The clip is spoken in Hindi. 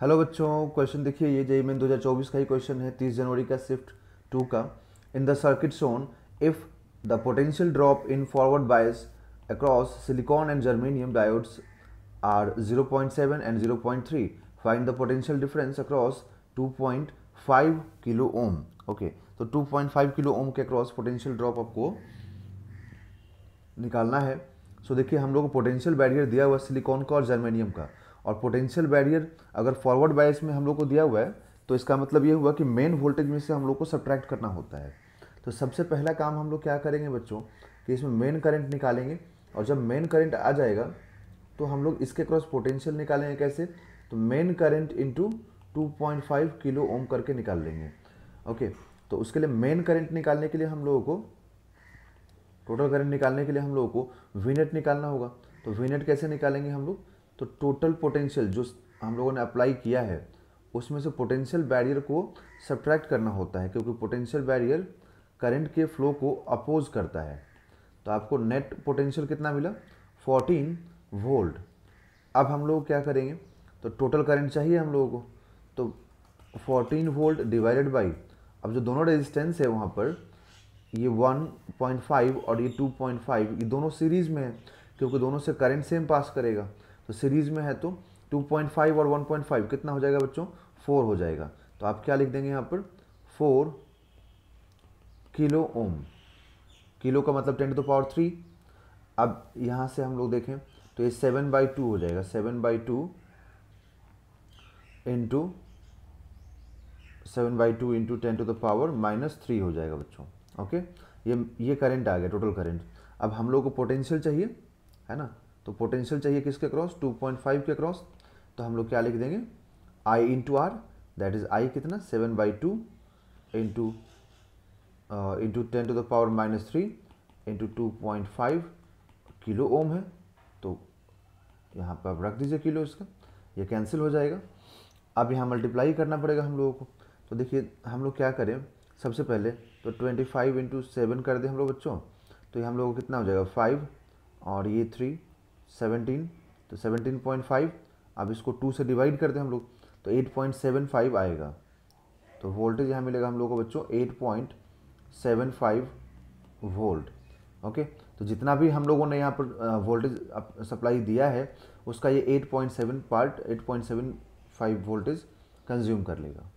हेलो बच्चों क्वेश्चन देखिए ये जेई मेन 2024 का ही क्वेश्चन है 30 जनवरी का शिफ्ट टू का in the circuit shown if the potential drop in forward bias across silicon and germanium diodes are 0.7 and 0.3 find the potential difference across 2.5 kilo ohm okay तो 2.5 किलो ओम के अक्रॉस पोटेंशियल ड्रॉप आपको निकालना है सो so, देखिए हम लोग को पोटेंशियल बैरियर दिया हुआ सिलिकॉन का और जर्मेनियम का और पोटेंशियल बैरियर अगर फॉरवर्ड बायस में हम लोग को दिया हुआ है तो इसका मतलब ये हुआ कि मेन वोल्टेज में से हम लोग को सब्ट्रैक्ट करना होता है तो सबसे पहला काम हम लोग क्या करेंगे बच्चों कि इसमें मेन करंट निकालेंगे और जब मेन करंट आ जाएगा तो हम लोग इसके क्रॉस पोटेंशियल निकालेंगे कैसे तो main current into two point five kilo ohm करके निकाल लेंगे ओके तो उसके लिए मेन करंट निकालने के लिए हम लोगों को टोटल करंट निकालने के लिए हम लोगों को वीनेट निकालना होगा तो वीनेट कैसे निकालेंगे हम लोग तो टोटल पोटेंशियल जो हम लोगों ने अप्लाई किया है उसमें से पोटेंशियल बैरियर को सब्ट्रैक्ट करना होता है क्योंकि पोटेंशियल बैरियर करंट के फ्लो को अपोज करता है तो आपको नेट पोटेंशियल कितना मिला 14 वोल्ट अब हम लोग क्या करेंगे तो टोटल करंट चाहिए हम लोगों को तो 14 वोल्ट डिवाइडेड बाई अब जो दोनों रेजिस्टेंस है वहाँ पर ये 1.5 और ये 2.5 ये दोनों सीरीज़ में है क्योंकि दोनों से करंट सेम पास करेगा तो सीरीज में है तो 2.5 और 1.5 कितना हो जाएगा बच्चों 4 हो जाएगा तो आप क्या लिख देंगे यहाँ पर 4 किलो ओम किलो का मतलब टेन टू पावर थ्री अब यहाँ से हम लोग देखें तो ये सेवन बाई टू हो जाएगा seven by two into seven by two into ten to the power minus three हो जाएगा बच्चों ओके ये ये करंट आ गया टोटल करंट अब हम लोग को पोटेंशियल चाहिए है ना तो पोटेंशियल चाहिए किसके क्रॉस 2.5 के क्रॉस तो हम लोग क्या लिख देंगे I into R that is I कितना seven by two into into ten to the power minus three into two point five kilo ohm है तो यहाँ पर आप रख दीजिए किलो इसका ये कैंसिल हो जाएगा अब यहाँ मल्टीप्लाई करना पड़ेगा हम लोगों को तो देखिए हम लोग क्या करें सबसे पहले तो ट्वेंटी फाइव इंटू सेवन कर दें हम लोग बच्चों तो ये हम लोगों को कितना हो जाएगा फाइव और ये थ्री सेवनटीन तो सेवनटीन पॉइंट फाइव अब इसको टू से डिवाइड करते हैं हम लोग तो एट पॉइंट सेवन फाइव आएगा तो वोल्टेज यहाँ मिलेगा हम लोग को बच्चों eight point seven five volt okay तो जितना भी हम लोगों ने यहाँ पर वोल्टेज सप्लाई दिया है उसका ये seven part eight point seven five voltage consume कर लेगा